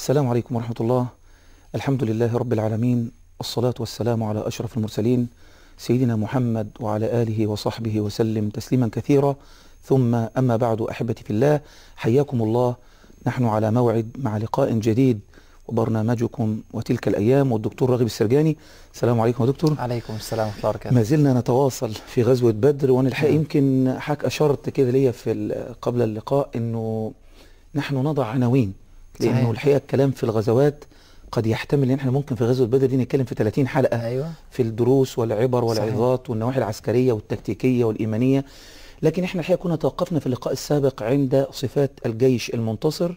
السلام عليكم ورحمة الله الحمد لله رب العالمين الصلاة والسلام على أشرف المرسلين سيدنا محمد وعلى آله وصحبه وسلم تسليما كثيرا ثم أما بعد أحبتي في الله حياكم الله نحن على موعد مع لقاء جديد وبرنامجكم وتلك الأيام والدكتور راغب السرجاني السلام عليكم يا دكتور عليكم السلام ورحمة الله وبركاته ما زلنا نتواصل في غزوة بدر وأنا الحقيقة نعم. يمكن حضرتك أشرت كده ليا في قبل اللقاء أنه نحن نضع عناوين صحيح. لانه الحقيقه الكلام في الغزوات قد يحتمل ان احنا ممكن في غزوه بدر دي نتكلم في 30 حلقه أيوة. في الدروس والعبر والعظات والنواحي العسكريه والتكتيكيه والايمانيه لكن احنا الحقيقه كنا توقفنا في اللقاء السابق عند صفات الجيش المنتصر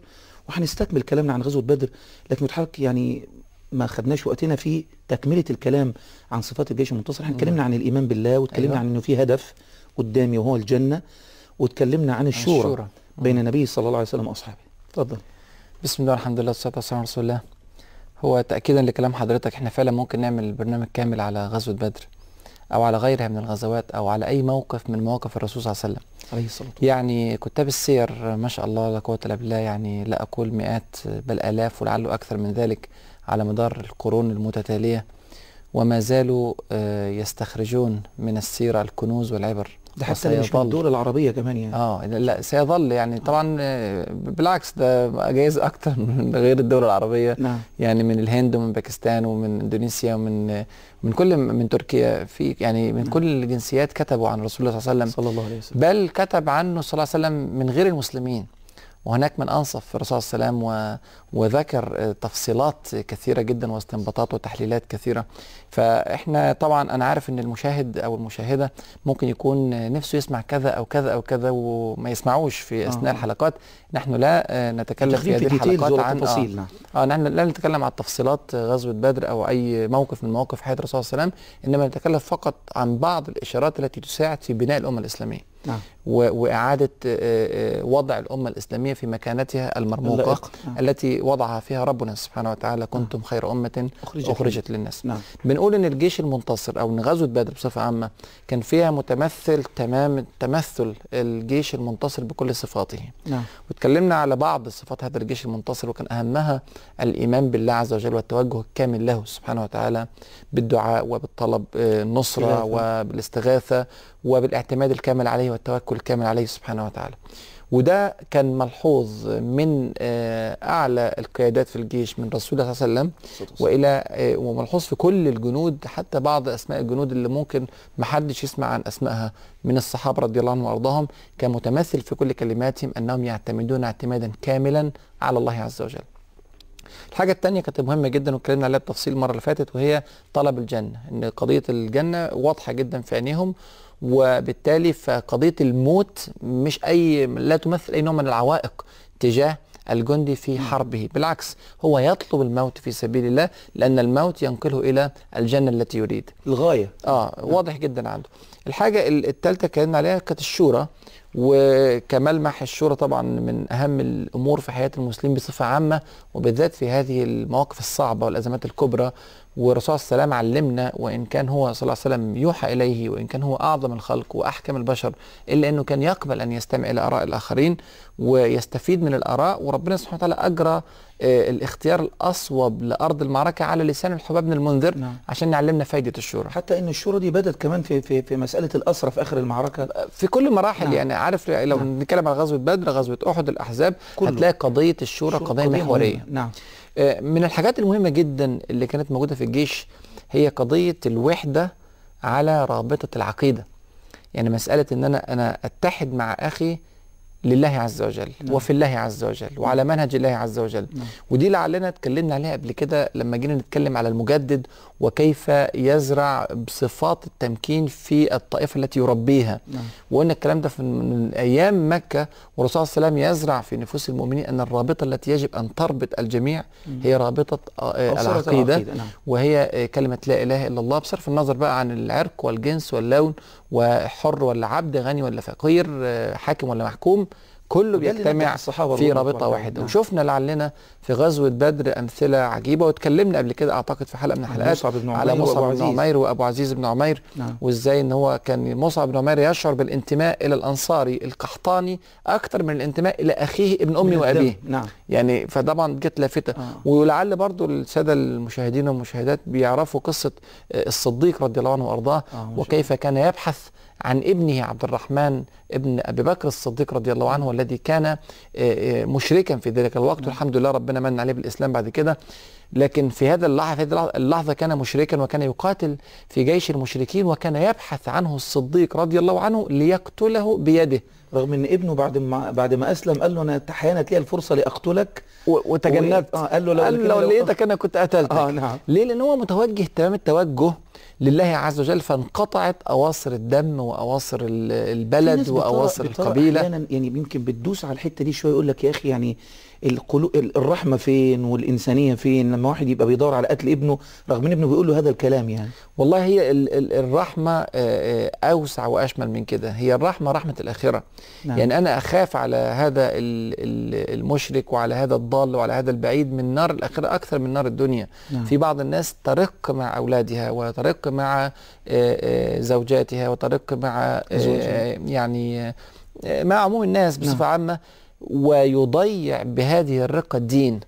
وهنستكمل كلامنا عن غزوه بدر لكن حضرتك يعني ما خدناش وقتنا في تكمله الكلام عن صفات الجيش المنتصر احنا اتكلمنا عن الايمان بالله واتكلمنا أيوة. عن انه في هدف قدامي وهو الجنه واتكلمنا عن الشورى, الشورى. بين النبي صلى الله عليه وسلم واصحابه اتفضل بسم الله الحمد لله والصلاه والسلام على رسول الله هو تاكيدا لكلام حضرتك احنا فعلا ممكن نعمل برنامج كامل على غزوه بدر او على غيرها من الغزوات او على اي موقف من مواقف الرسول صلى الله عليه وسلم عليه الصلاه والسلام يعني كتاب السير ما شاء الله لا قوه الا بالله يعني لا اقول مئات بل الاف ولعله اكثر من ذلك على مدار القرون المتتاليه وما زالوا آه، يستخرجون من السيره الكنوز والعبر ده حتى مش الدول العربيه كمان يعني اه لا سيظل يعني طبعا آه، بالعكس ده جايز اكتر من غير الدول العربيه نعم. يعني من الهند ومن باكستان ومن اندونيسيا ومن آه، من كل من تركيا في يعني من نعم. كل الجنسيات كتبوا عن رسول الله صلى الله عليه وسلم صلى الله عليه وسلم بل كتب عنه صلى الله عليه وسلم من غير المسلمين وهناك من انصف في الرسول صلى الله عليه وسلم وذكر تفصيلات كثيره جدا واستنباطات وتحليلات كثيره فاحنا طبعا انا عارف ان المشاهد او المشاهده ممكن يكون نفسه يسمع كذا او كذا او كذا وما يسمعوش في آه. اثناء آه. الحلقات نحن لا نتكلم في هذه الحلقات عن آه. نعم. آه نحن لا نتكلم عن تفصيلات غزوه بدر او اي موقف من مواقف حياه الرسول صلى الله عليه وسلم انما نتكلم فقط عن بعض الاشارات التي تساعد في بناء الامه الاسلاميه نعم. واعاده آه، آه، وضع الامه الاسلاميه في مكانتها المرموقه نعم. التي وضعها فيها ربنا سبحانه وتعالى كنتم نعم. خير امه اخرجت, أخرجت للناس نعم. بنقول ان الجيش المنتصر او غزوه بدر بصفه عامه كان فيها متمثل تمام تمثل الجيش المنتصر بكل صفاته نعم. وتكلمنا على بعض صفات هذا الجيش المنتصر وكان اهمها الايمان بالله عز وجل والتوجه الكامل له سبحانه وتعالى بالدعاء وبالطلب آه، النصره وبالاستغاثة وبالاعتماد الكامل عليه والتوكل التوكل الكامل عليه سبحانه وتعالى وده كان ملحوظ من آه، اعلى القيادات في الجيش من رسول الله صلى الله عليه وسلم والى آه، وملحوظ في كل الجنود حتى بعض اسماء الجنود اللي ممكن ما حدش يسمع عن اسمائها من الصحابه رضي الله عنهم وارضاهم كان متمثل في كل كلماتهم انهم يعتمدون اعتمادا كاملا على الله عز وجل. الحاجة الثانية كانت مهمة جدا واتكلمنا عليها بتفصيل المرة اللي فاتت وهي طلب الجنة، إن قضية الجنة واضحة جدا في عينيهم وبالتالي فقضيه الموت مش اي لا تمثل اي نوع من العوائق تجاه الجندي في حربه بالعكس هو يطلب الموت في سبيل الله لأن الموت ينقله إلى الجنة التي يريد الغاية آه واضح جدا عنده الحاجة الثالثة كان عليها كانت الشورى وكملمح الشورى طبعا من اهم الامور في حياه المسلمين بصفه عامه وبالذات في هذه المواقف الصعبه والازمات الكبرى والرسول صلى الله عليه وسلم علمنا وان كان هو صلى الله عليه وسلم يوحى اليه وان كان هو اعظم الخلق واحكم البشر الا انه كان يقبل ان يستمع الى اراء الاخرين ويستفيد من الاراء وربنا سبحانه وتعالى اجرى آه، الاختيار الاصوب لارض المعركه على لسان الحباب بن المنذر نعم. عشان يعلمنا فائده الشورى حتى ان الشورى دي بدت كمان في في في مساله الاسرى في اخر المعركه آه، في كل المراحل نعم. يعني عارف لو نعم. نتكلم على غزوه بدر غزوه احد الاحزاب كله. هتلاقي قضيه الشورى قضيه محوريه نعم آه، من الحاجات المهمه جدا اللي كانت موجوده في الجيش هي قضيه الوحده على رابطه العقيده يعني مساله ان انا انا اتحد مع اخي لله عز وجل نعم. وفي الله عز وجل وعلى نعم. منهج الله عز وجل نعم. ودي لعلنا اتكلمنا عليها قبل كده لما جينا نتكلم على المجدد وكيف يزرع بصفات التمكين في الطائفه التي يربيها نعم. وقلنا الكلام ده من ايام مكه والرسول صلى الله عليه وسلم يزرع في نفوس المؤمنين ان الرابطه التي يجب ان تربط الجميع هي رابطه آه، العقيده نعم. وهي كلمه لا اله الا الله بصرف النظر بقى عن العرق والجنس واللون وحر ولا عبد غني ولا فقير آه، حاكم ولا محكوم كله بيجتمع في رابطه واحده نعم. وشفنا لعلنا في غزوه بدر امثله عجيبه واتكلمنا قبل كده اعتقد في حلقه من الحلقات مصعب بن عمير على مصعب بن عمير وابو عزيز بن عمير نعم. وازاي ان هو كان مصعب بن عمير يشعر بالانتماء الى الانصاري القحطاني اكثر من الانتماء الى اخيه ابن امي وابيه نعم. يعني فطبعا جت لافته آه. ولعل برضو الساده المشاهدين والمشاهدات بيعرفوا قصه آه، الصديق رضي الله عنه وارضاه آه وكيف كان يبحث عن ابنه عبد الرحمن ابن أبي بكر الصديق رضي الله عنه والذي كان آه، آه، مشركا في ذلك الوقت نعم. والحمد لله ربنا من عليه بالإسلام بعد كده لكن في هذا اللحظة في هذه اللحظة كان مشركا وكان يقاتل في جيش المشركين وكان يبحث عنه الصديق رضي الله عنه ليقتله بيده رغم ان ابنه بعد ما بعد ما اسلم قال له انا احيانا تلاقي الفرصه لاقتلك وتجنبت و... آه قال له لو, قال لو لقيتك انا كنت قتلتك آه نعم. ليه لان هو متوجه تمام التوجه لله عز وجل فانقطعت اواصر الدم واواصر البلد واواصر القبيله يعني يمكن بتدوس على الحته دي شويه يقول لك يا اخي يعني القلو... الرحمه فين والانسانيه فين لما واحد يبقى بيدور على قتل ابنه رغم ان ابنه بيقول له هذا الكلام يعني والله هي ال... ال... الرحمه آه، آه، اوسع واشمل من كده هي الرحمه رحمه الاخره نعم. يعني انا اخاف على هذا ال... المشرك وعلى هذا الضال وعلى هذا البعيد من نار الاخره اكثر من نار الدنيا نعم. في بعض الناس ترق مع اولادها وترق مع آه، آه، زوجاتها وترق مع آه، يعني مع عموم الناس بصفة نعم. عامة ويضيع بهذه الرقة الدين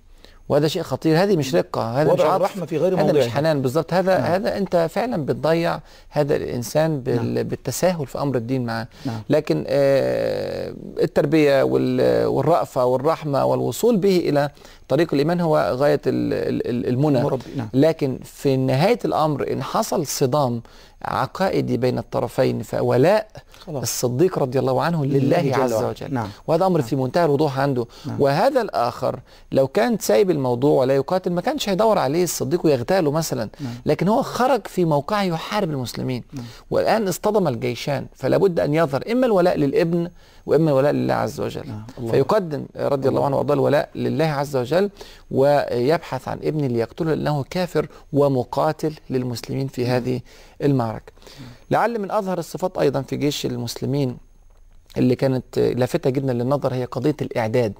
وهذا شيء خطير هذه مش رقه هذا مش عطف الرحمه في غير هذا مش حنان بالضبط هذا نعم. هذا انت فعلا بتضيع هذا الانسان بال نعم. بالتساهل في امر الدين معاه نعم. لكن التربيه والرأفه والرحمه والوصول به الى طريق الايمان هو غايه المنى نعم. لكن في نهايه الامر ان حصل صدام عقائدي بين الطرفين فولاء خلاص. الصديق رضي الله عنه لله, عز وجل نعم. وهذا امر نعم. في منتهى الوضوح عنده نعم. وهذا الاخر لو كان سايب الموضوع ولا يقاتل ما كانش هيدور عليه الصديق ويغتاله مثلا نعم. لكن هو خرج في موقعه يحارب المسلمين نعم. والان اصطدم الجيشان فلا بد ان يظهر اما الولاء للابن واما الولاء لله عز وجل نعم، الله. فيقدم رضي الله عنه وارضاه الولاء لله عز وجل ويبحث عن ابن ليقتله لانه كافر ومقاتل للمسلمين في هذه المعركه لعل من اظهر الصفات ايضا في جيش المسلمين اللي كانت لافته جدا للنظر هي قضيه الاعداد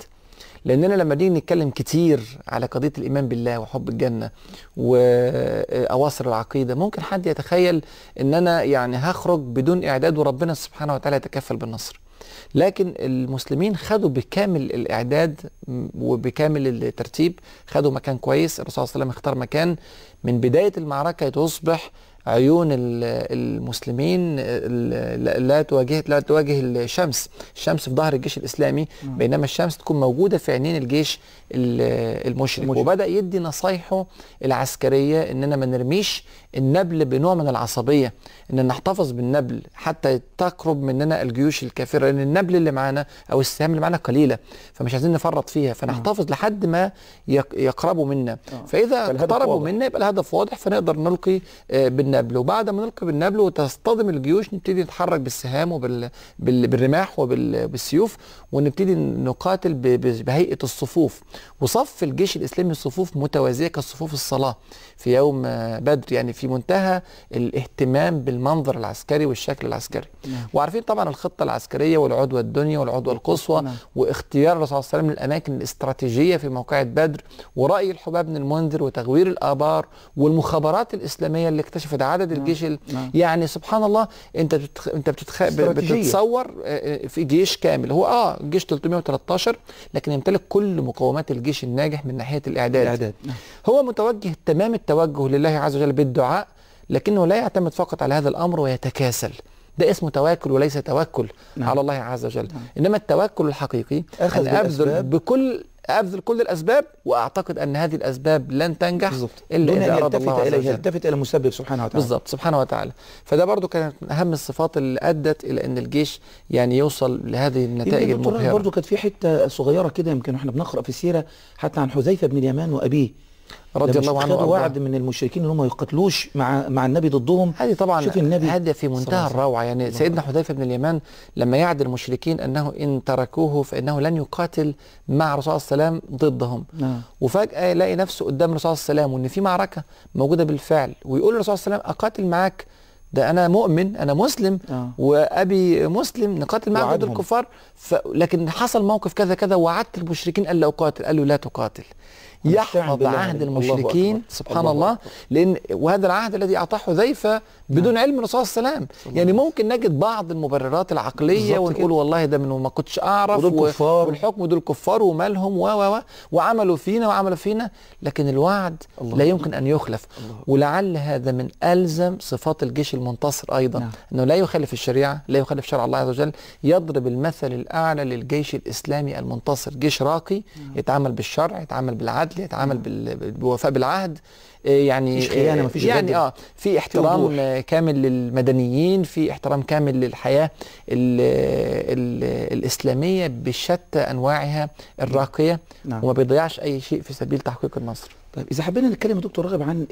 لاننا لما نيجي نتكلم كتير على قضيه الايمان بالله وحب الجنه واواصر العقيده ممكن حد يتخيل ان انا يعني هخرج بدون اعداد وربنا سبحانه وتعالى يتكفل بالنصر لكن المسلمين خدوا بكامل الاعداد وبكامل الترتيب خدوا مكان كويس الرسول صلى الله عليه وسلم اختار مكان من بدايه المعركه تصبح عيون المسلمين لا تواجه لا تواجه الشمس الشمس في ظهر الجيش الاسلامي نعم. بينما الشمس تكون موجوده في عينين الجيش المشرك, المشرك. وبدا يدي نصايحه العسكريه اننا ما نرميش النبل بنوع من العصبية ان نحتفظ بالنبل حتى تقرب مننا الجيوش الكافرة لان النبل اللي معانا او السهام اللي معانا قليلة فمش عايزين نفرط فيها فنحتفظ لحد ما يقربوا منا آه. فاذا اقتربوا منا يبقى الهدف واضح فنقدر نلقي آه، بالنبل وبعد ما نلقي بالنبل وتصطدم الجيوش نبتدي نتحرك بالسهام وبالرماح وبالسيوف ونبتدي نقاتل بهيئة الصفوف وصف الجيش الاسلامي صفوف متوازية كصفوف الصلاة في يوم بدر يعني في في منتهى الاهتمام بالمنظر العسكري والشكل العسكري نعم. وعارفين طبعا الخطه العسكريه والعدوى الدنيا والعدوى القصوى نعم. واختيار الرسول صلى الله عليه وسلم للاماكن الاستراتيجيه في موقعه بدر وراي الحباب بن المنذر وتغوير الابار والمخابرات الاسلاميه اللي اكتشفت عدد نعم. الجيش نعم. يعني سبحان الله انت انت بتتخ... بتتصور آه، آه، في جيش كامل هو اه جيش 313 لكن يمتلك كل مقومات الجيش الناجح من ناحيه الاعداد, الإعداد. نعم. هو متوجه تمام التوجه لله عز وجل بالدعاء لكنه لا يعتمد فقط على هذا الامر ويتكاسل ده اسمه توكل وليس توكل نعم. على الله عز وجل نعم. انما التوكل الحقيقي أخذ أن ابذل بكل ابذل كل الاسباب واعتقد ان هذه الاسباب لن تنجح بالزبط. الا دون ان يلتفت اليه يلتفت الى المسبب سبحانه وتعالى بالظبط سبحانه وتعالى فده برضو كانت من اهم الصفات اللي ادت الى ان الجيش يعني يوصل لهذه النتائج المبهره برضو كانت في حته صغيره كده يمكن احنا بنقرا في السيره حتى عن حذيفه بن اليمان وابيه رضي الله عنه وارضاه وعد من المشركين ان هم ما يقاتلوش مع مع النبي ضدهم هذه طبعا شوف النبي هذه في منتهى الروعه يعني سيدنا حذيفه بن اليمان لما يعد المشركين انه ان تركوه فانه لن يقاتل مع الرسول صلى الله عليه وسلم ضدهم آه. وفجاه يلاقي نفسه قدام الرسول صلى الله عليه وسلم وان في معركه موجوده بالفعل ويقول للرسول صلى الله عليه وسلم اقاتل معاك ده انا مؤمن انا مسلم آه. وابي مسلم نقاتل مع ضد الكفار ف... لكن حصل موقف كذا كذا وعدت المشركين الا اقاتل قال له لا تقاتل يحفظ عهد المشركين سبحان الله, لان وهذا العهد الذي اعطاه حذيفه بدون نعم. علم الرسول صلى الله عليه وسلم يعني ممكن نجد بعض المبررات العقليه ونقول والله ده من ما كنتش اعرف ودول كفار والحكم دول كفار ومالهم و و وعملوا فينا وعملوا فينا لكن الوعد الله لا يمكن ان يخلف الله ولعل هذا من الزم صفات الجيش المنتصر ايضا نعم. انه لا يخالف الشريعه لا يخالف شرع الله عز وجل يضرب المثل الاعلى للجيش الاسلامي المنتصر جيش راقي نعم. يتعامل بالشرع يتعامل بالعدل اللي يتعامل بوفاء بالعهد آه، يعني مفيش خيانه مفيش آه، يعني اه في احترام في كامل للمدنيين في احترام كامل للحياه الـ الـ الاسلاميه بشتى انواعها الراقيه نعم. وما بيضيعش اي شيء في سبيل تحقيق النصر طيب اذا حبينا نتكلم يا دكتور راغب عن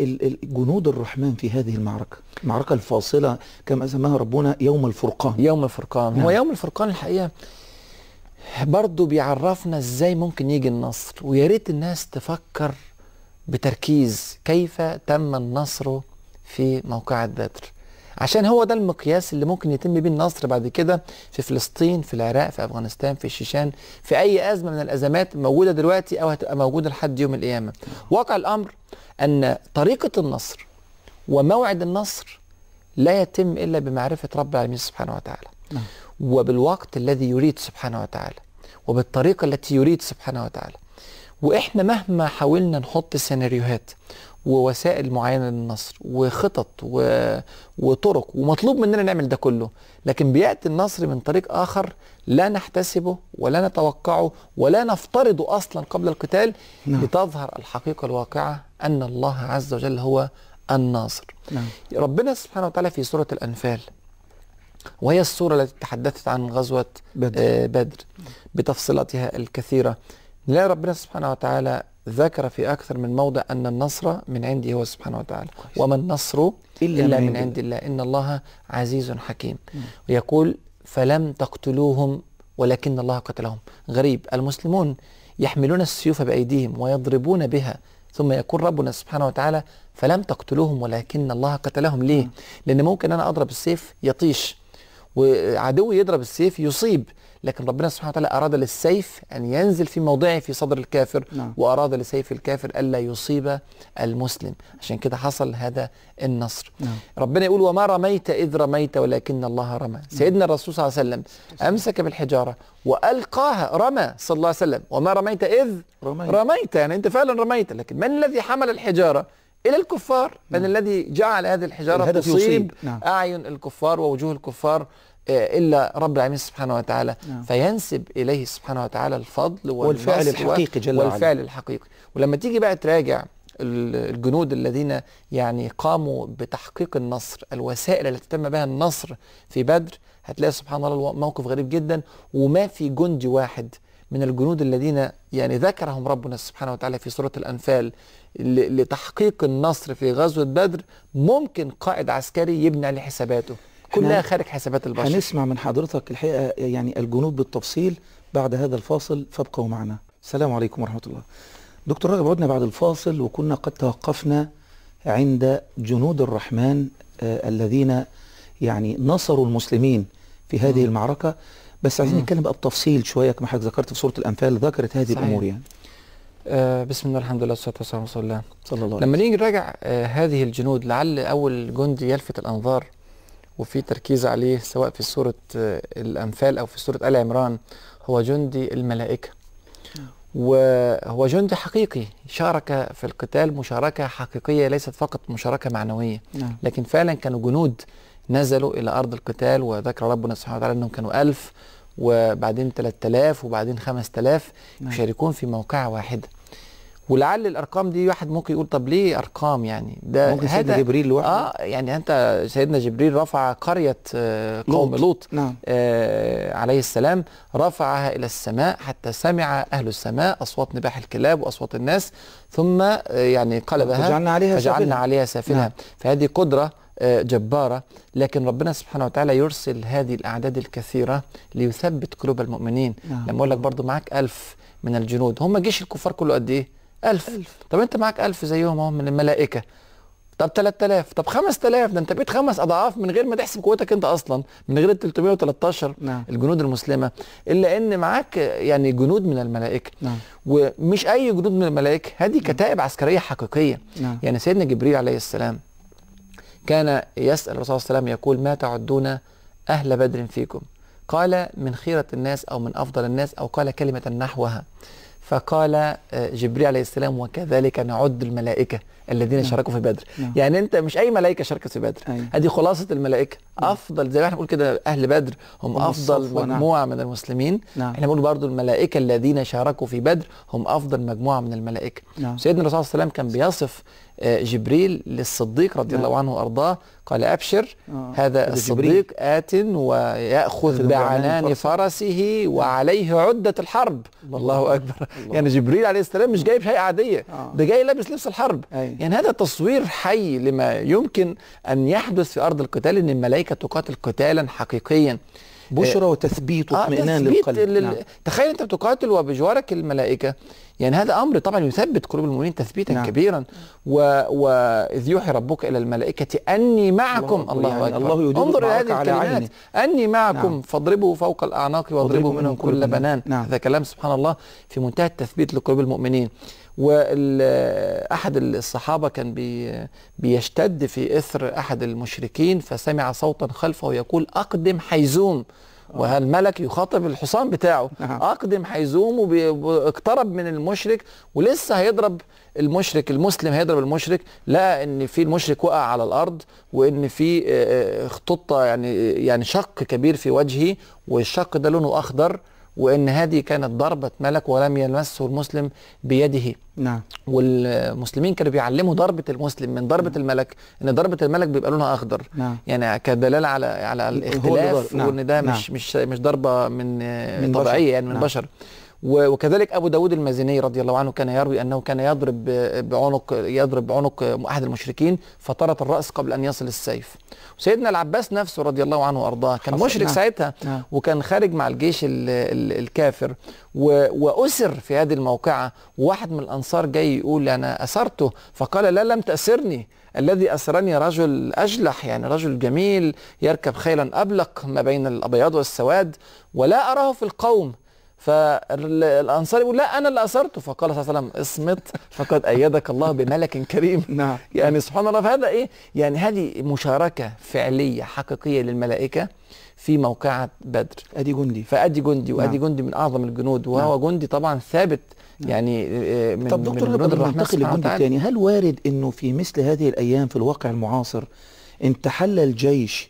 جنود الرحمن في هذه المعركه المعركه الفاصله كما سماها ربنا يوم الفرقان يوم الفرقان نعم. هو يوم الفرقان الحقيقه برضه بيعرفنا ازاي ممكن يجي النصر ويا ريت الناس تفكر بتركيز كيف تم النصر في موقعة بدر عشان هو ده المقياس اللي ممكن يتم بيه النصر بعد كده في فلسطين في العراق في افغانستان في الشيشان في اي ازمه من الازمات موجوده دلوقتي او هتبقى موجوده لحد يوم القيامه واقع الامر ان طريقه النصر وموعد النصر لا يتم الا بمعرفه رب العالمين سبحانه وتعالى نعم. وبالوقت الذي يريد سبحانه وتعالى وبالطريقة التي يريد سبحانه وتعالى وإحنا مهما حاولنا نحط سيناريوهات ووسائل معينه للنصر وخطط و... وطرق ومطلوب مننا نعمل ده كله لكن بياتي النصر من طريق اخر لا نحتسبه ولا نتوقعه ولا نفترضه اصلا قبل القتال نعم. لتظهر الحقيقه الواقعه ان الله عز وجل هو الناصر نعم. ربنا سبحانه وتعالى في سوره الانفال وهي الصورة التي تحدثت عن غزوة بدر, آه بدر بتفصيلاتها الكثيرة لا ربنا سبحانه وتعالى ذكر في أكثر من موضع أن النصر من عندي هو سبحانه وتعالى وما النصر إلا, إلا من عند الله إن الله عزيز حكيم ويقول فلم تقتلوهم ولكن الله قتلهم غريب المسلمون يحملون السيوف بأيديهم ويضربون بها ثم يقول ربنا سبحانه وتعالى فلم تقتلوهم ولكن الله قتلهم ليه؟ لأن ممكن أنا أضرب السيف يطيش وعدو يضرب السيف يصيب لكن ربنا سبحانه وتعالى أراد للسيف أن ينزل في موضعه في صدر الكافر نعم. وأراد لسيف الكافر ألا يصيب المسلم عشان كده حصل هذا النصر نعم. ربنا يقول وما رميت إذ رميت ولكن الله رمى نعم. سيدنا الرسول صلى الله عليه وسلم أمسك بالحجارة وألقاها رمى صلى الله عليه وسلم وما رميت إذ رميت, رميت يعني أنت فعلا رميت لكن من الذي حمل الحجارة الى الكفار من نعم. الذي جعل هذه الحجاره تصيب نعم. اعين الكفار ووجوه الكفار آه، الا رب العالمين سبحانه وتعالى نعم. فينسب اليه سبحانه وتعالى الفضل والفعل الحقيقي جل وعلا والفعل علي. الحقيقي ولما تيجي بقى تراجع الجنود الذين يعني قاموا بتحقيق النصر الوسائل التي تم بها النصر في بدر هتلاقي سبحان الله موقف غريب جدا وما في جندي واحد من الجنود الذين يعني ذكرهم ربنا سبحانه وتعالى في سورة الأنفال لتحقيق النصر في غزوة بدر ممكن قائد عسكري يبني عليه حساباته كلها خارج حسابات البشر هنسمع من حضرتك الحقيقة يعني الجنود بالتفصيل بعد هذا الفاصل فابقوا معنا السلام عليكم ورحمة الله دكتور راغب عدنا بعد الفاصل وكنا قد توقفنا عند جنود الرحمن آه الذين يعني نصروا المسلمين في هذه المعركة بس عايزين نتكلم بقى بتفصيل شويه كما حضرتك ذكرت في سوره الانفال ذكرت هذه صحيح. الامور يعني آه بسم الله الحمد لله والصلاه والسلام على رسول الله صلى الله عليه وسلم. لما نيجي نراجع آه هذه الجنود لعل اول جندي يلفت الانظار وفي تركيز عليه سواء في سوره آه الانفال او في سوره ال عمران هو جندي الملائكه آه. وهو جندي حقيقي شارك في القتال مشاركه حقيقيه ليست فقط مشاركه معنويه نعم. لكن فعلا كانوا جنود نزلوا إلى أرض القتال وذكر ربنا سبحانه وتعالى أنهم كانوا ألف وبعدين 3000 وبعدين 5000 نعم. يشاركون في موقعة واحدة ولعل الارقام دي واحد ممكن يقول طب ليه ارقام يعني ده ممكن سيدنا جبريل لوحده اه يعني انت سيدنا جبريل رفع قريه آه، قوم لوط نعم. آه عليه السلام رفعها الى السماء حتى سمع اهل السماء اصوات نباح الكلاب واصوات الناس ثم آه، يعني قلبها فجعلنا عليها سافلها, فجعلنا عليها سافلها. نعم. فهذه قدره جبارة لكن ربنا سبحانه وتعالى يرسل هذه الأعداد الكثيرة ليثبت قلوب المؤمنين آه. لما أقول لك برضو معاك ألف من الجنود هم جيش الكفار كله قد إيه؟ ألف. ألف طب أنت معاك ألف زيهم أهو من الملائكة طب 3000 طب 5000 ده انت بقيت خمس اضعاف من غير ما تحسب قوتك انت اصلا من غير ال 313 نعم. الجنود المسلمه الا ان معاك يعني جنود من الملائكه نعم. ومش اي جنود من الملائكه هذه كتائب عسكريه حقيقيه نعم. يعني سيدنا جبريل عليه السلام كان يسأل الرسول صلى الله عليه وسلم يقول ما تعدون أهل بدر فيكم قال من خيرة الناس أو من أفضل الناس أو قال كلمة نحوها فقال آه، جبريل عليه السلام وكذلك نعد الملائكة الذين نعم. شاركوا في بدر نعم. يعني انت مش اي ملائكه شاركت في بدر أيه. هذه خلاصه الملائكه نعم. افضل زي ما احنا بنقول كده اهل بدر هم, افضل نعم. مجموعه نعم. من المسلمين نعم. احنا بنقول برضو الملائكه الذين شاركوا في بدر هم افضل مجموعه من الملائكه نعم. سيدنا الرسول صلى الله عليه وسلم كان بيصف آه، جبريل للصديق رضي الله نعم. عنه وارضاه قال ابشر آه. هذا الصديق ات وياخذ بعنان نعم. فرسه وعليه عده الحرب الله, اكبر يعني جبريل عليه السلام مش جايب شيء عاديه آه. ده جاي لابس لبس الحرب يعني هذا تصوير حي لما يمكن ان يحدث في ارض القتال ان الملائكه تقاتل قتالا حقيقيا بشرى آه، وتثبيت آه، واطمئنان آه للقلب لل... نعم. تخيل انت بتقاتل وبجوارك الملائكه يعني هذا امر طبعا يثبت قلوب المؤمنين تثبيتا نعم. كبيرا واذ و... واذ يوحي ربك الى الملائكه اني معكم الله, الله يعني اكبر الله انظر الى هذه الكلمات اني معكم نعم. فاضربوا فوق الاعناق واضربوا منهم كل بنان نعم. هذا كلام سبحان الله في منتهى التثبيت لقلوب المؤمنين واحد الصحابه كان بي بيشتد في اثر احد المشركين فسمع صوتا خلفه يقول اقدم حيزوم آه. وهالملك يخاطب الحصان بتاعه نعم. اقدم حيزوم واقترب من المشرك ولسه هيضرب المشرك المسلم هيضرب المشرك لقى ان في المشرك وقع على الارض وان في آه، آه، اختطه يعني يعني شق كبير في وجهه والشق ده لونه اخضر وان هذه كانت ضربه ملك ولم يلمسه المسلم بيده نعم والمسلمين كانوا بيعلموا ضربه المسلم من ضربه نعم. الملك ان ضربه الملك بيبقى لونها اخضر نعم. يعني كدلاله على على الاختلاف نعم. وان ده نعم. مش مش مش ضربه من, من طبيعيه بشر. يعني من نعم. بشر وكذلك ابو داود المازني رضي الله عنه كان يروي انه كان يضرب بعنق يضرب بعنق احد المشركين فطرت الراس قبل ان يصل السيف وسيدنا العباس نفسه رضي الله عنه وارضاه كان مشرك نعم. ساعتها نعم. وكان خارج مع الجيش الكافر واسر في هذه الموقعه وواحد من الانصار جاي يقول انا اسرته فقال لا لم تاسرني الذي أسرني رجل أجلح يعني رجل جميل يركب خيلا أبلق ما بين الأبيض والسواد ولا أراه في القوم فالانصار يقول لا انا اللي اثرته فقال صلى الله عليه وسلم اصمت فقد ايدك الله بملك كريم نعم يعني سبحان الله فهذا ايه يعني هذه مشاركه فعليه حقيقيه للملائكه في موقعة بدر ادي جندي فادي جندي نعم. وادي نعم. جندي من اعظم الجنود وهو نعم. جندي طبعا ثابت نعم. يعني آه، آه، من طب دكتور من جنود الرحمن ننتقل للجندي الثاني هل وارد انه في مثل هذه الايام في الواقع المعاصر ان تحلى الجيش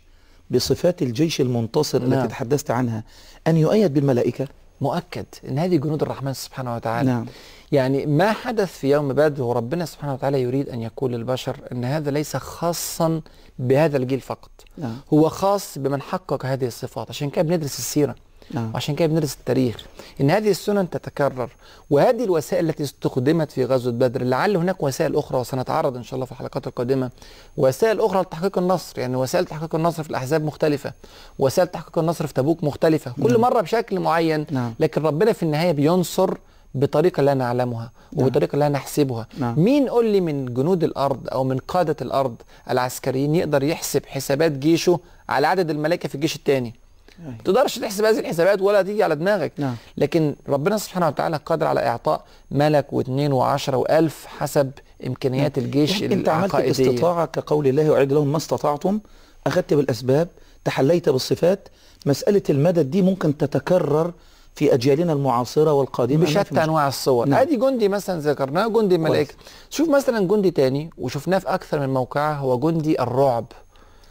بصفات الجيش المنتصر نعم. التي تحدثت عنها ان يؤيد بالملائكه مؤكد ان هذه جنود الرحمن سبحانه وتعالى نعم. يعني ما حدث في يوم بدر وربنا سبحانه وتعالى يريد ان يقول للبشر ان هذا ليس خاصا بهذا الجيل فقط نعم. هو خاص بمن حقق هذه الصفات عشان كده بندرس السيره نعم. عشان كده بندرس التاريخ ان هذه السنن تتكرر وهذه الوسائل التي استخدمت في غزوه بدر لعل هناك وسائل اخرى وسنتعرض ان شاء الله في الحلقات القادمه وسائل اخرى لتحقيق النصر يعني وسائل تحقيق النصر في الاحزاب مختلفه وسائل تحقيق النصر في تبوك مختلفه كل نعم. مره بشكل معين نعم. لكن ربنا في النهايه بينصر بطريقه لا نعلمها نعم. وبطريقه لا نحسبها نعم. مين قول لي من جنود الارض او من قاده الارض العسكريين يقدر يحسب حسابات جيشه على عدد الملائكه في الجيش الثاني ما أيوة. تقدرش تحسب هذه الحسابات ولا تيجي على دماغك نعم. لكن ربنا سبحانه وتعالى قادر على اعطاء ملك واثنين وعشرة والف حسب امكانيات نعم. الجيش لكن انت عملت استطاعة كقول الله يعد لهم ما استطعتم اخذت بالاسباب تحليت بالصفات مساله المدد دي ممكن تتكرر في اجيالنا المعاصره والقادمه بشتى انواع الصور نعم. ادي جندي مثلا ذكرناه جندي الملائكه شوف مثلا جندي تاني وشفناه في اكثر من موقعه هو جندي الرعب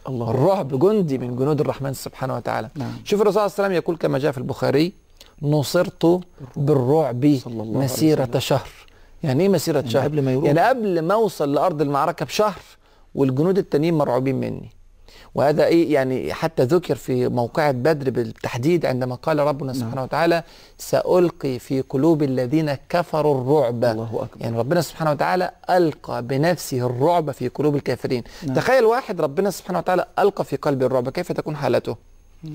الله الرعب جندي من جنود الرحمن سبحانه وتعالى نعم. شوف الرسول صلى الله عليه وسلم يقول كما جاء في البخاري نصرت بالرعب مسيرة شهر يعني ايه مسيرة يعني شهر قبل ما يروح. يعني قبل ما اوصل لارض المعركة بشهر والجنود التانيين مرعوبين مني وهذا ايه يعني حتى ذكر في موقعة بدر بالتحديد عندما قال ربنا نعم. سبحانه وتعالى سألقي في قلوب الذين كفروا الرعب الله أكبر. يعني ربنا سبحانه وتعالى ألقى بنفسه الرعب في قلوب الكافرين نعم. تخيل واحد ربنا سبحانه وتعالى ألقى في قلبه الرعب كيف تكون حالته مم.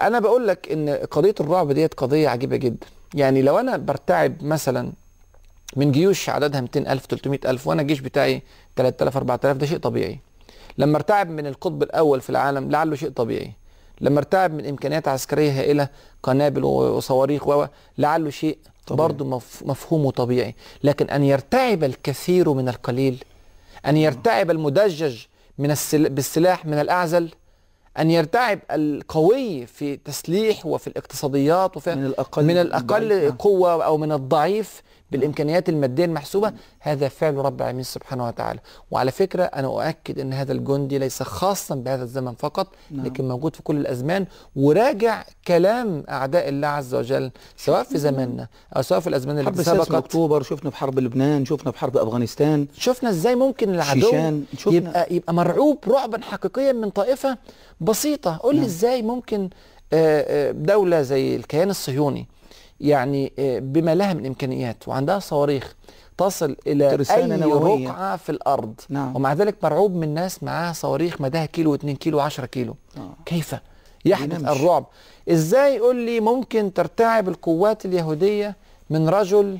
أنا بقول لك إن قضية الرعب ديت قضية عجيبة جدا يعني لو أنا برتعب مثلا من جيوش عددها 200 ألف 300 ألف وأنا الجيش بتاعي 3000 4000 ده شيء طبيعي لما ارتعب من القطب الاول في العالم لعله شيء طبيعي لما ارتعب من امكانيات عسكريه هائله قنابل وصواريخ و لعله شيء برضه مف... مفهومه طبيعي لكن ان يرتعب الكثير من القليل ان يرتعب المدجج من السل... بالسلاح من الاعزل ان يرتعب القوي في تسليح وفي الاقتصاديات وفي من الاقل من الاقل نعم. قوه او من الضعيف بالامكانيات الماديه المحسوبه هذا فعل رب العالمين سبحانه وتعالى وعلى فكره انا اؤكد ان هذا الجندي ليس خاصا بهذا الزمن فقط نعم. لكن موجود في كل الازمان وراجع كلام اعداء الله عز وجل سواء في نعم. زماننا او سواء في الازمان اللي سبقت اكتوبر شفنا في حرب لبنان شفنا في حرب افغانستان شفنا ازاي ممكن العدو شفنا. يبقى يبقى مرعوب رعبا حقيقيا من طائفه بسيطه قول لي نعم. ازاي ممكن آه، آه، دوله زي الكيان الصهيوني يعني آه، بما لها من امكانيات وعندها صواريخ تصل الى اي نووية. رقعه في الارض نعم. ومع ذلك مرعوب من ناس معاها صواريخ مداها كيلو 2 كيلو 10 كيلو آه. كيف يحدث الرعب ازاي يقول لي ممكن ترتعب القوات اليهوديه من رجل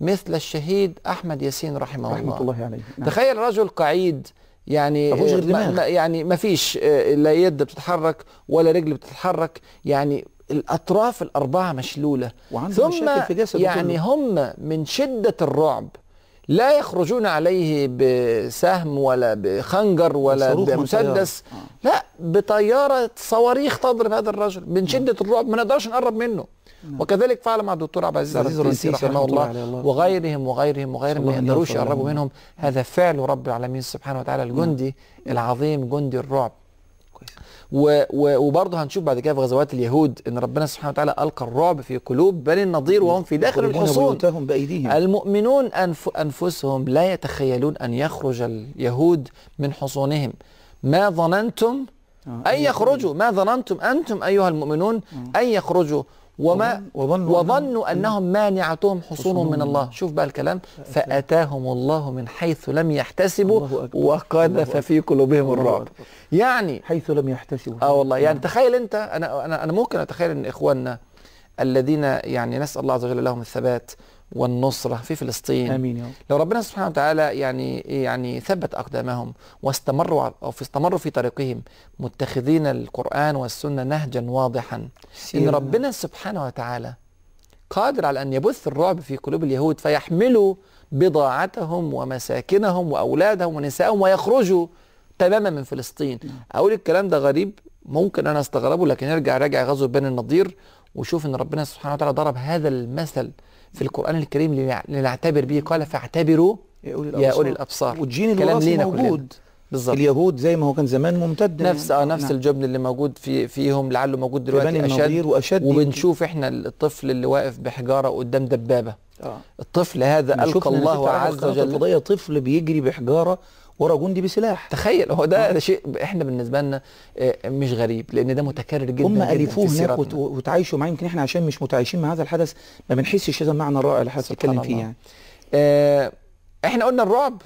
مثل الشهيد احمد ياسين رحمه, رحمه الله, الله عليه. نعم. تخيل رجل قعيد يعني ما يعني ما فيش آه، لا يد بتتحرك ولا رجل بتتحرك يعني الاطراف الاربعه مشلوله وعنده ثم مشاكل في جسده يعني كله. هم من شده الرعب لا يخرجون عليه بسهم ولا بخنجر ولا بمسدس آه. لا بطياره صواريخ تضرب هذا الرجل من نعم. شده الرعب ما نقدرش نقرب منه نعم. وكذلك فعل مع الدكتور عبد العزيز الرنسي رحمه الله, الله وغيرهم وغيرهم وغيرهم ما يقدروش يقربوا منهم هذا فعل رب العالمين سبحانه وتعالى الجندي نعم. العظيم جندي الرعب وبرضه هنشوف بعد كده في غزوات اليهود ان ربنا سبحانه وتعالى القى الرعب في قلوب بني النضير وهم في داخل الحصون بأيديهم. المؤمنون أنف انفسهم لا يتخيلون ان يخرج اليهود من حصونهم ما ظننتم آه، أن يخرجوا ما ظننتم أنتم أيها المؤمنون آه. أن يخرجوا وما وظنوا, وظنوا أنهم مانعتهم حصونهم من الله شوف بقى الكلام فأتاهم الله من حيث لم يحتسبوا وقذف في قلوبهم الرعب يعني حيث لم يحتسبوا اه والله يعني نعم. تخيل أنت أنا أنا ممكن أتخيل أن إخواننا الذين يعني نسأل الله عز وجل لهم الثبات والنصرة في فلسطين آمين يا رب لو ربنا سبحانه وتعالى يعني إيه يعني ثبت أقدامهم واستمروا أو استمروا في طريقهم متخذين القرآن والسنة نهجا واضحا إن ربنا سبحانه وتعالى قادر على أن يبث الرعب في قلوب اليهود فيحملوا بضاعتهم ومساكنهم وأولادهم ونسائهم ويخرجوا تماما من فلسطين نعم. أقول الكلام ده غريب ممكن أنا استغربه لكن ارجع راجع غزو بني النضير وشوف ان ربنا سبحانه وتعالى ضرب هذا المثل في القرآن الكريم لنعتبر به قال فاعتبروا يا أولي الأبصار والجين اللي موجود بالظبط اليهود زي ما هو كان زمان ممتد نفس اه نفس نعم. الجبن اللي موجود في فيهم لعله موجود دلوقتي اشد واشد وبنشوف احنا الطفل اللي واقف بحجاره قدام دبابه آه. الطفل هذا القى الله عز وجل قضيه طفل بيجري بحجاره ورا جندي بسلاح تخيل هو ده, آه. ده شيء احنا بالنسبه لنا آه، مش غريب لان ده متكرر جدا هم الفوه هناك وتعايشوا معاه يمكن احنا عشان مش متعايشين مع هذا الحدث ما بنحسش هذا المعنى الرائع اللي حضرتك بتتكلم فيه يعني آه احنا قلنا الرعب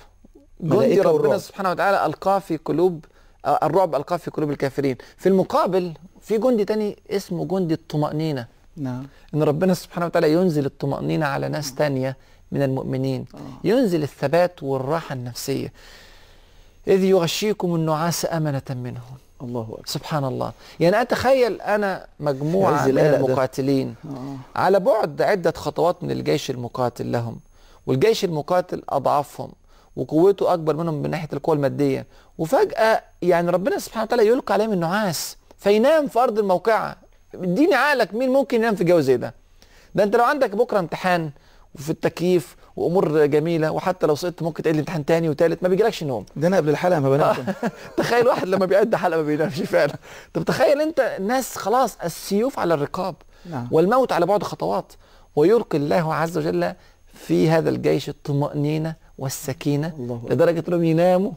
جندي ربنا والرعب. سبحانه وتعالى القاه في قلوب آه، الرعب القاه في قلوب الكافرين في المقابل في جندي تاني اسمه جندي الطمأنينة نعم ان ربنا سبحانه وتعالى ينزل الطمأنينة على ناس تانية من المؤمنين ينزل الثبات والراحة النفسية إذ يغشيكم النعاس أمنة منه الله أكبر سبحان الله يعني أتخيل أنا مجموعة من المقاتلين ده. آه. على بعد عدة خطوات من الجيش المقاتل لهم والجيش المقاتل أضعفهم وقوته أكبر منهم من ناحية القوة المادية وفجأة يعني ربنا سبحانه وتعالى يلقى عليهم النعاس فينام في أرض الموقعة اديني عقلك مين ممكن ينام في جو زي ده ده انت لو عندك بكره امتحان وفي التكييف وامور جميله وحتى لو سقطت ممكن تعيد الامتحان تاني وتالت ما بيجيلكش نوم ده انا قبل الحلقه ما بنامش تخيل واحد لما بيعد حلقه ما بينامش فعلا طب تخيل انت الناس خلاص السيوف على الرقاب نعم. والموت على بعد خطوات ويلقي الله عز وجل في هذا الجيش الطمأنينة والسكينة لدرجة انهم يناموا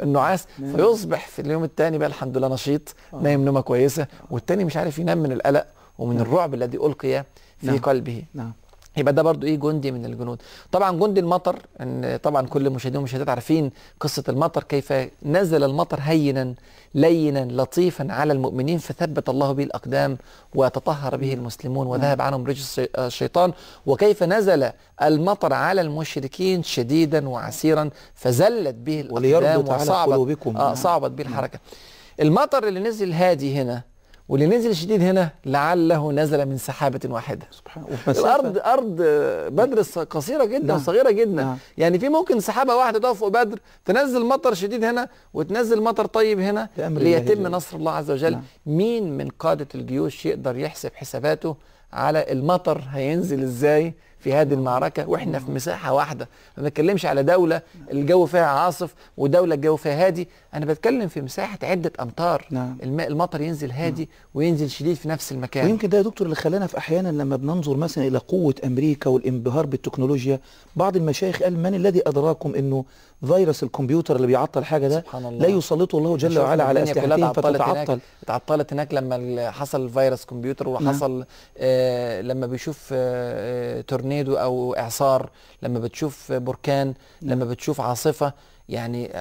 النعاس نعم. فيصبح في اليوم الثاني بقى الحمد لله نشيط آه. نايم نومة كويسة والتاني مش عارف ينام من القلق ومن نعم. الرعب الذي ألقي في نعم. قلبه نعم يبقى ده برضو ايه جندي من الجنود طبعا جندي المطر ان طبعا كل المشاهدين والمشاهدات عارفين قصه المطر كيف نزل المطر هينا لينا لطيفا على المؤمنين فثبت الله به الاقدام وتطهر به المسلمون وذهب نعم. عنهم رجس الشيطان وكيف نزل المطر على المشركين شديدا وعسيرا فزلت به الاقدام وصعبت آه صعبت به نعم. الحركه المطر اللي نزل هادي هنا واللي نزل شديد هنا لعله نزل من سحابة واحدة سبحان الله الأرض أرض بدر قصيرة جدا نعم. وصغيرة جدا نعم. يعني في ممكن سحابة واحدة تقف فوق بدر تنزل مطر شديد هنا وتنزل مطر طيب هنا ليتم نصر الله عز وجل نعم. مين من قادة الجيوش يقدر يحسب حساباته على المطر هينزل ازاي في هذه المعركه واحنا في مساحه واحده ما بتكلمش على دوله الجو فيها عاصف ودوله الجو فيها هادي انا بتكلم في مساحه عده امتار نعم. الماء المطر ينزل هادي نعم. وينزل شديد في نفس المكان ويمكن ده يا دكتور اللي خلانا في احيانا لما بننظر مثلا الى قوه امريكا والانبهار بالتكنولوجيا بعض المشايخ قال من الذي ادراكم انه فيروس الكمبيوتر اللي بيعطل حاجه ده سبحان الله. لا يسلطه الله جل وعلا على أسلحته فتتعطل اتعطلت هناك لما حصل فيروس كمبيوتر وحصل نعم. آه لما بيشوف آه, آه، تورنيدو او اعصار لما بتشوف بركان نعم. لما بتشوف عاصفه يعني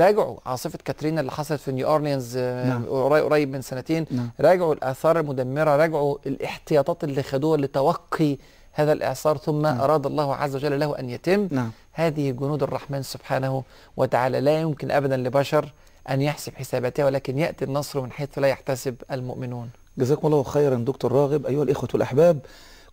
راجعوا عاصفه كاترينا اللي حصلت في نيو اورليانز آه، نعم. قريب من سنتين نعم. راجعوا الاثار المدمره راجعوا الاحتياطات اللي خدوها لتوقي هذا الاعصار ثم نعم. اراد الله عز وجل له ان يتم نعم. هذه جنود الرحمن سبحانه وتعالى لا يمكن ابدا لبشر ان يحسب حساباتها ولكن ياتي النصر من حيث لا يحتسب المؤمنون جزاكم الله خيرا دكتور راغب ايها الاخوه الاحباب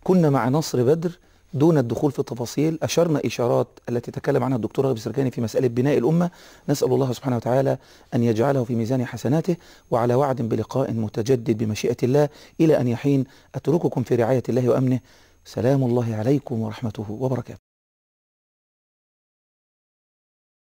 كنا مع نصر بدر دون الدخول في التفاصيل أشرنا إشارات التي تكلم عنها الدكتور رغب السركاني في مسألة بناء الأمة نسأل الله سبحانه وتعالى أن يجعله في ميزان حسناته وعلى وعد بلقاء متجدد بمشيئة الله إلى أن يحين أترككم في رعاية الله وأمنه سلام الله عليكم ورحمته وبركاته